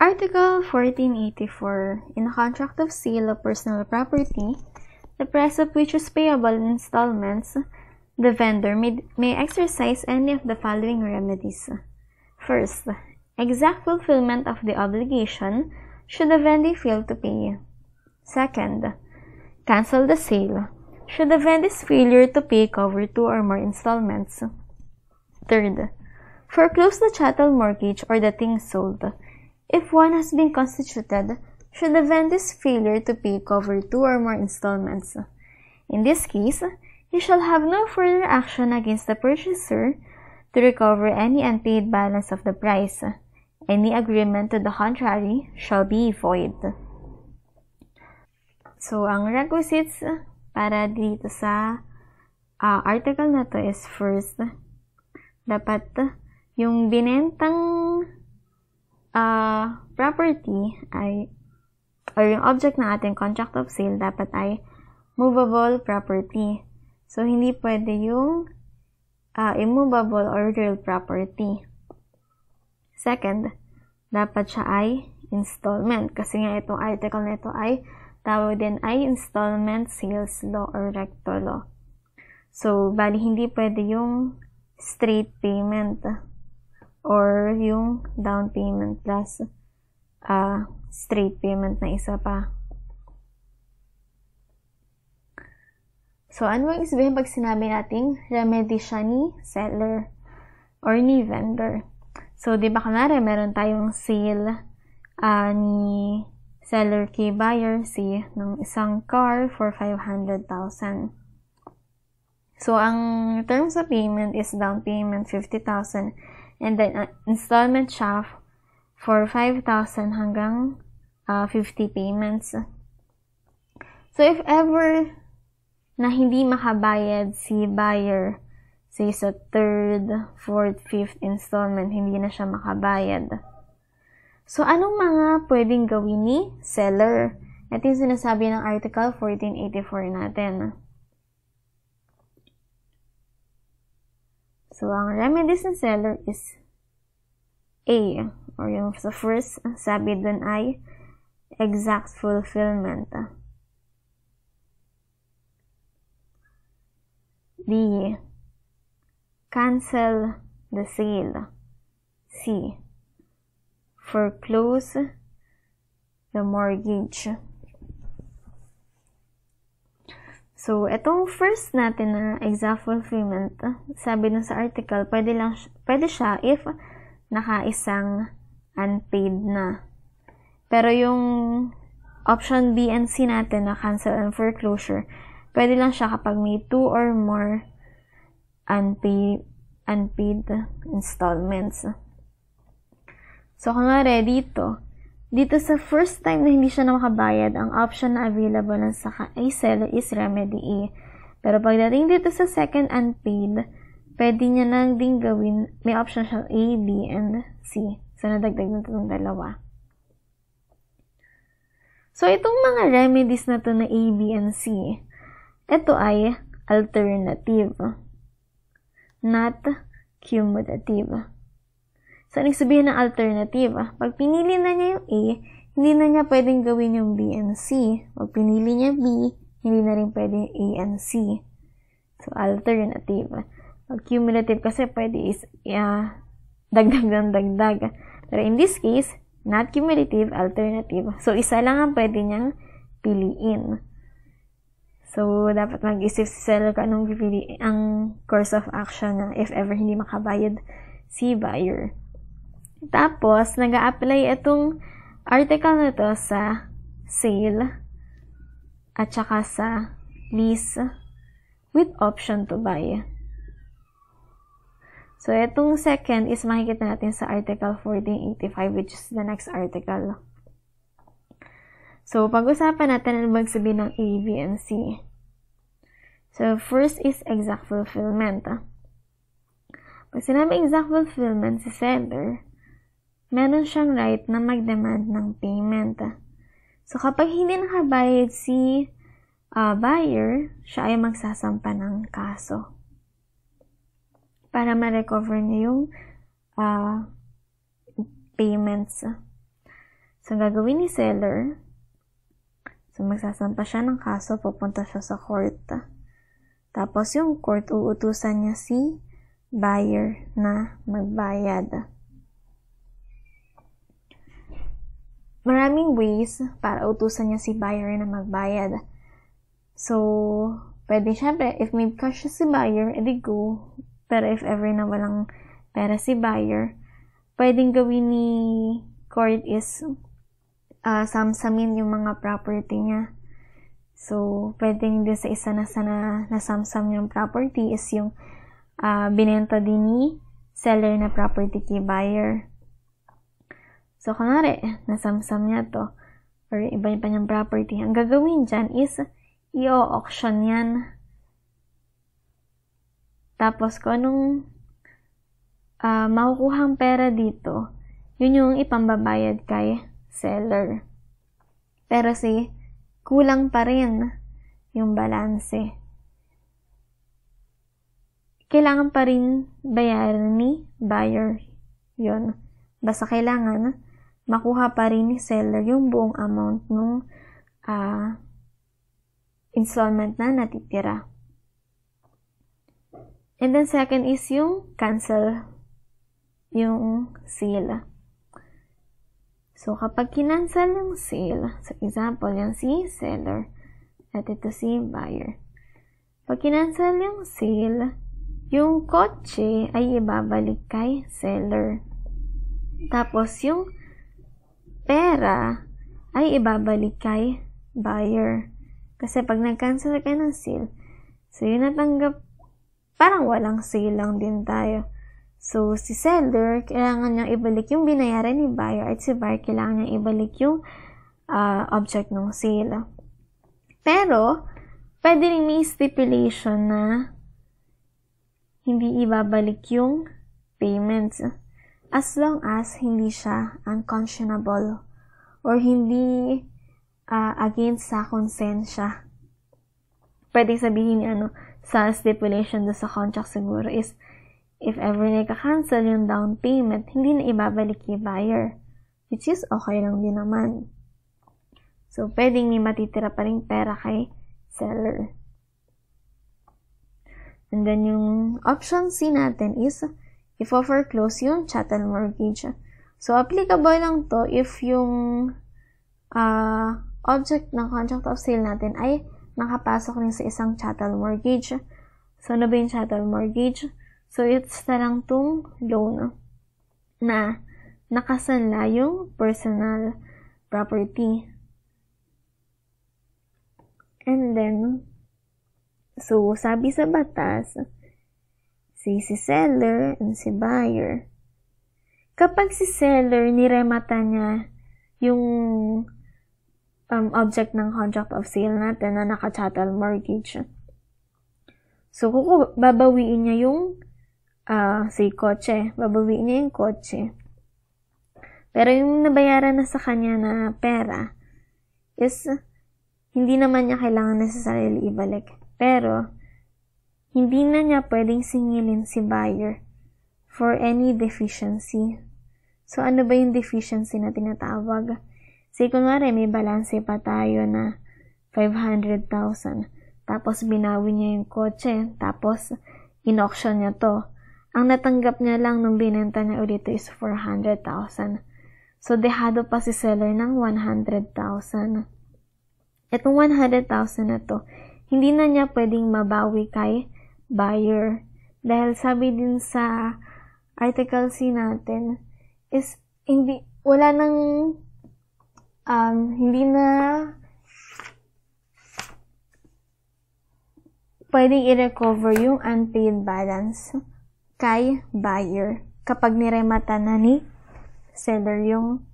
Article 1484. In a contract of sale of personal property, the price of which is payable in installments, the vendor may, may exercise any of the following remedies. First, exact fulfillment of the obligation should the vendee fail to pay. Second, cancel the sale should the vendee's failure to pay cover two or more installments. Third, foreclose the chattel mortgage or the thing sold if one has been constituted, should the his failure to pay cover two or more installments. In this case, he shall have no further action against the purchaser to recover any unpaid balance of the price. Any agreement to the contrary shall be void. So, ang requisites para dito sa uh, article na to is first, dapat yung binentang uh, property ay or yung object ng ating contract of sale dapat ay movable property. So, hindi pwede yung uh, immovable or real property. Second, dapat siya ay installment. Kasi nga itong article na ito ay tawag din ay installment sales law or recto law. So, bali hindi pwede yung straight payment or yung down payment plus uh, straight payment na isa pa. So, ano ang sabihin pag sinabi natin remedy siya ni seller or ni vendor? So, di ba kanari, meron tayong sale uh, ni seller kay buyer si ng isang car for 500,000. So, ang terms of payment is down payment 50,000 and then uh, installment siya for 5,000 hanggang uh, 50 payments. So, if ever na hindi makabayad si buyer, say sa third, fourth, fifth installment, hindi na siya makabayad. So, anong mga pwedeng gawin ni seller? Ito yung sinasabi ng Article 1484 natin. So, ang reminiscent seller is A, or yung sa first, sabi dun ay exact fulfillment. B, cancel the sale. C, foreclose the mortgage. So, itong first natin na exact fulfillment, sabi dun sa article, pwede, lang, pwede siya if naka-isang unpaid na. Pero yung option B and C natin na cancel and foreclosure, pwede lang siya kapag may two or more unpaid, unpaid installments. So, kung nga dito, dito sa first time na hindi siya na makabayad, ang option na available lang sa iSello is Remedy E. Pero pagdating dito sa second unpaid, pwede niya nang din gawin, may option siya A, B, and C. So, nadagdag na itong dalawa. So, itong mga remedies na to na A, B, and C, ito ay alternative, not cumulative. So, ano sabihin ng alternative? Ah, pag pinili na niya yung A, hindi na niya pwedeng gawin yung B and C. Pag pinili niya B, hindi na rin pwedeng A and C. So, alternative. Pag cumulative kasi pwede is uh, dagdag ng dagdag. Pero in this case, not cumulative, alternative. So, isa lang ang pwede niyang piliin. So, dapat mag-isip si seller kung anong pipili ang course of action na if ever hindi makabayad si buyer. Tapos, nag apply itong article na to sa sale at saka sa lease with option to buy. So, itong second is makikita natin sa article 1485 which is the next article. So, pag-usapan natin ang magsabihin ng A, B, and C. So, first is exact fulfillment. Pag sinabi exact fulfillment, si sender, meron siyang right na mag-demand ng payment. So, kapag hindi nakabayad si uh, buyer, siya ay magsasampa ng kaso para ma-recover niya yung uh, payments. So, gagawin ni seller, so magsasampa siya ng kaso, pupunta siya sa court. Tapos, yung court, uutusan niya si buyer na magbayad. maraming ways para utusan niya si buyer na magbayad. So, pwede syempre, if may cash si buyer, edi go. Pero if ever na walang pera si buyer, pwedeng gawin ni court is uh, samsamin yung mga property niya. So, pwedeng din sa isa na sana nasamsam yung property is yung uh, binenta din ni seller na property kay buyer. So, kunwari, nasamsam niya to or iba pa niyang property, ang gagawin dyan is i-auction yan. Tapos, kung anong uh, makukuha ang pera dito, yun yung ipambabayad kay seller. Pero si kulang pa rin yung balanse. Kailangan pa rin bayaran ni buyer. Yun. Basta kailangan makuha pa rin ni seller yung buong amount ng uh, ah, installment na natitira. And then second is yung cancel yung sale. So, kapag kinansel yung sale, sa so example, yan si seller at ito si buyer. Pag kinansel yung sale, yung kotse ay ibabalik kay seller. Tapos, yung pera ay ibabalik kay buyer. Kasi pag nag-cancel ka ng sale, so yun natanggap, parang walang sale lang din tayo. So, si seller, kailangan niyang ibalik yung binayaran ni buyer at si buyer kailangan niyang ibalik yung uh, object ng sale. Pero, pwede rin may stipulation na hindi ibabalik yung payments as long as hindi siya unconscionable or hindi uh, against sa konsensya. Pwede sabihin ano, sa stipulation do sa contract siguro is if ever nagka-cancel yung down payment, hindi na ibabalik kay buyer. Which is okay lang din naman. So, pwedeng may matitira pa rin pera kay seller. And then, yung option C natin is i-offer close yung chattel mortgage. So, applicable lang to if yung uh, object ng contract of sale natin ay nakapasok rin sa isang chattel mortgage. So, ano ba yung chattel mortgage? So, it's na lang tong loan na nakasanla yung personal property. And then, so, sabi sa batas, si, si seller and si buyer. Kapag si seller, niremata niya yung um, object ng contract of sale natin na naka-chattel mortgage. So, kuku, babawiin niya yung uh, si kotse. Babawiin niya yung kotse. Pero yung nabayaran na sa kanya na pera is hindi naman niya kailangan necessarily ibalik. Pero, hindi na niya pwedeng singilin si buyer for any deficiency. So, ano ba yung deficiency na tinatawag? Say, kunwari, may balance pa tayo na 500,000. Tapos, binawi niya yung kotse. Tapos, in-auction niya to. Ang natanggap niya lang nung binenta niya ulit is 400,000. So, dehado pa si seller ng 100,000. Itong 100,000 na to, hindi na niya pwedeng mabawi kay buyer. Dahil sabi din sa Article C natin, is hindi, wala nang, um, hindi na pwedeng i-recover yung unpaid balance kay buyer kapag niremata na ni seller yung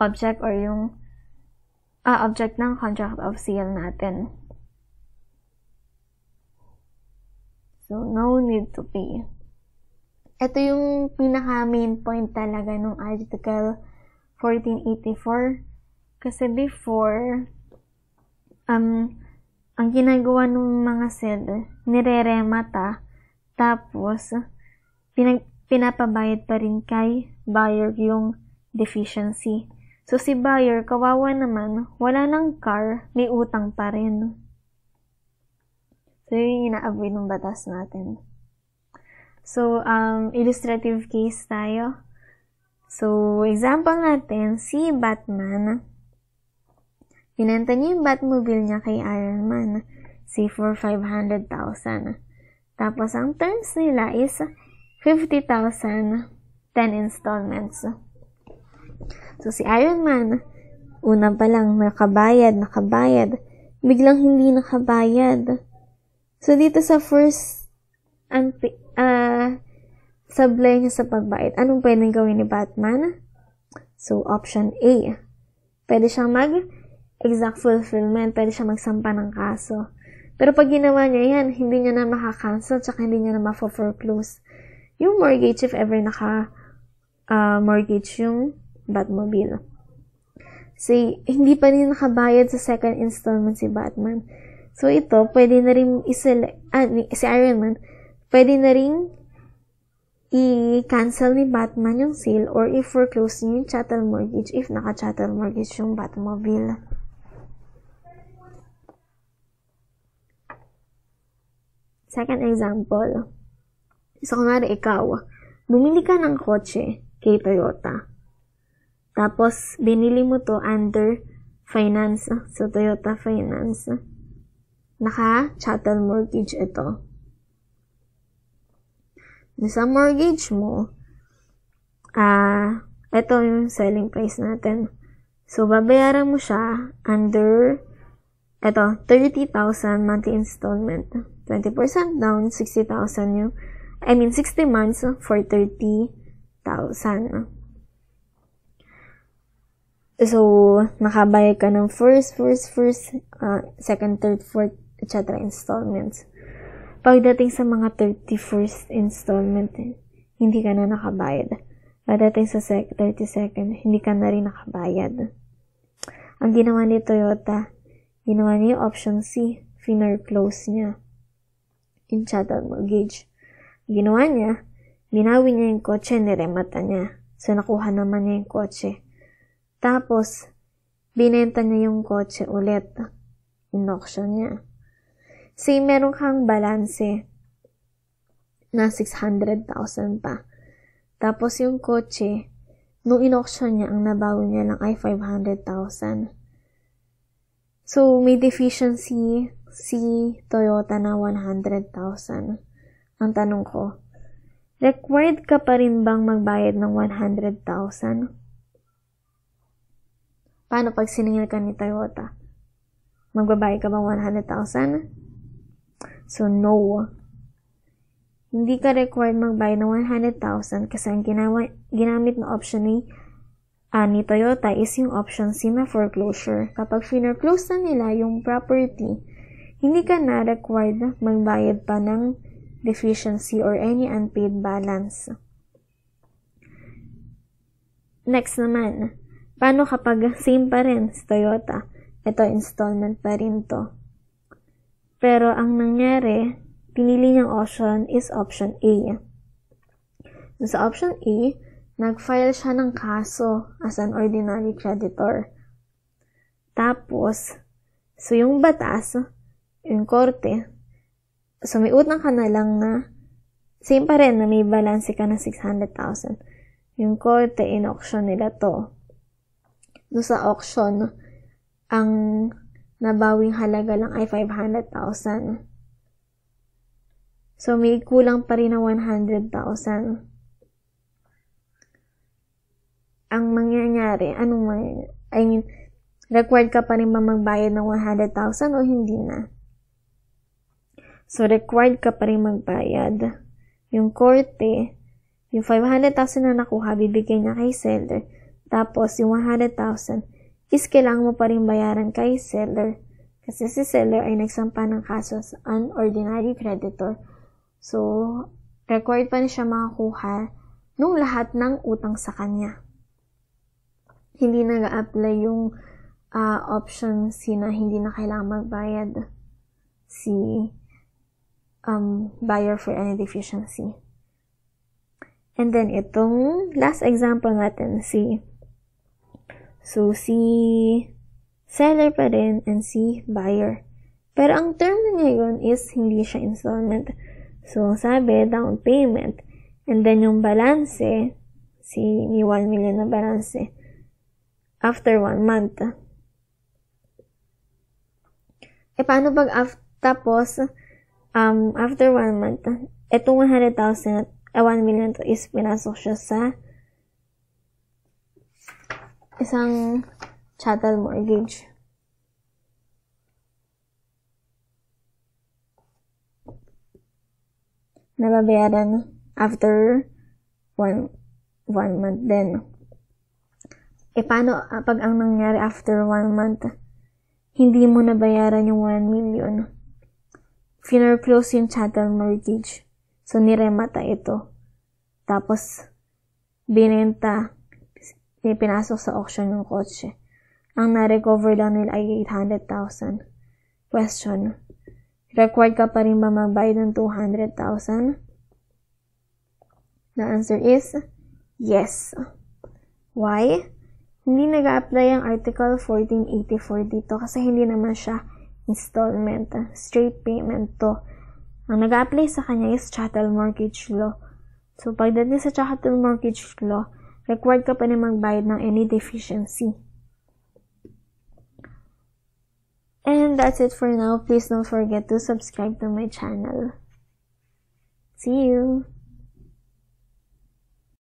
object or yung uh, object ng contract of sale natin. So, no need to pay. Ito yung pinaka main point talaga ng Article 1484. Kasi before, um, ang ginagawa ng mga seller, nireremata, tapos, pinag, pinapabayad pa rin kay buyer yung deficiency. So, si buyer, kawawa naman, wala ng car, may utang pa rin. So, yun yung inaaboy ng batas natin. So, um, illustrative case tayo. So, example natin, si Batman, binenta niya yung Batmobile niya kay Iron Man, say for 500,000. Tapos, ang terms nila is 50,000, 10 installments. So, si Iron Man, una pa lang nakabayad, nakabayad, biglang hindi nakabayad. So, dito sa first anti, uh, ah, sablay niya sa pagbait, anong pwedeng gawin ni Batman? So, option A. Pwede siyang mag-exact fulfillment. Pwede siyang magsampa ng kaso. Pero pag ginawa niya yan, hindi niya na makakancel tsaka hindi niya na ma-foreclose yung mortgage if ever naka uh, mortgage yung Batmobile. Say, hindi pa rin nakabayad sa second installment si Batman. So, ito, pwede na rin isele- ah, si Iron Man, pwede na rin i-cancel ni Batman yung sale or if foreclose niya yung chattel mortgage if naka-chattel mortgage yung Batmobile. Second example. So, kunwari ikaw, bumili ka ng kotse kay Toyota. Tapos, binili mo to under finance. So, Toyota finance naka-chattel mortgage ito. Sa mortgage mo, ah, uh, ito yung selling price natin. So, babayaran mo siya under, ito, 30,000 monthly installment. 20% down, 60,000 yung, I mean, 60 months for 30,000. So, nakabayad ka ng first, first, first, uh, second, third, fourth, etc. installments. Pagdating sa mga 31st installment, eh, hindi ka na nakabayad. Pagdating sa 32nd, hindi ka na rin nakabayad. Ang ginawa ni Toyota, ginawa niya yung option C, finar-close niya. In chattel mortgage. Ginawa niya, binawi niya yung kotse, niremata niya. So, nakuha naman niya yung kotse. Tapos, binenta niya yung kotse ulit. In-auction niya. Say, meron kang balanse na 600,000 pa. Tapos yung kotse, nung in-auction niya, ang nabawi niya lang ay 500,000. So, may deficiency si Toyota na 100,000. Ang tanong ko, required ka pa rin bang magbayad ng 100,000? Paano pag siningil ka ni Toyota? Magbabayad ka bang 100,000? So, no. Hindi ka required magbayad ng 100,000 kasi ang ginawa, ginamit na option ni, uh, ni Toyota is yung option C na foreclosure. Kapag finerclose na nila yung property, hindi ka na required magbayad pa ng deficiency or any unpaid balance. Next naman, paano kapag same pa rin sa Toyota? Ito, installment pa rin to. Pero ang nangyari, pinili niyang option is option A. Sa option A, nag-file siya ng kaso as an ordinary creditor. Tapos, so yung batas, yung korte, so may utang ka na lang na same pa rin na may balance ka na 600,000. Yung korte, in-auction nila to. No, sa auction, ang na bawing halaga lang ay 500,000. So, may kulang pa rin na 100,000. Ang mangyayari, anong mangyayari? I mean, required ka pa rin ba magbayad ng 100,000 o hindi na? So, required ka pa rin magbayad. Yung korte, yung 500,000 na nakuha, bibigyan niya kay seller. Tapos, yung 100,000, is kailangan mo pa rin bayaran kay seller kasi si seller ay nagsampa ng kaso sa an creditor. So, required pa rin siya makakuha nung lahat ng utang sa kanya. Hindi nag apply yung uh, option si na hindi na kailangan magbayad si um, buyer for any deficiency. And then, itong last example natin, si So, si seller pa rin and si buyer. Pero ang term na ngayon is hindi siya installment. So, sabi, down payment. And then yung balance, si may 1 million na balanse after one month. E paano pag af- tapos, um, after one month, itong 100,000 eh, 1 million to is pinasok siya sa isang chattel mortgage. Nababayaran after one, one month then. E paano ah, pag ang nangyari after one month, hindi mo nabayaran yung 1 million? Finerclose yung chattel mortgage. So, niremata ito. Tapos, binenta na ipinasok sa auction ng kotse. Ang na-recover lang nila ay 800,000. Question. Required ka pa rin ba magbayad ng 200,000? The answer is yes. Why? Hindi nag apply ang Article 1484 dito kasi hindi naman siya installment. Straight payment to. Ang nag apply sa kanya is chattel mortgage law. So, pagdating sa chattel mortgage law, required ka pa na magbayad ng any deficiency. And that's it for now. Please don't forget to subscribe to my channel. See you!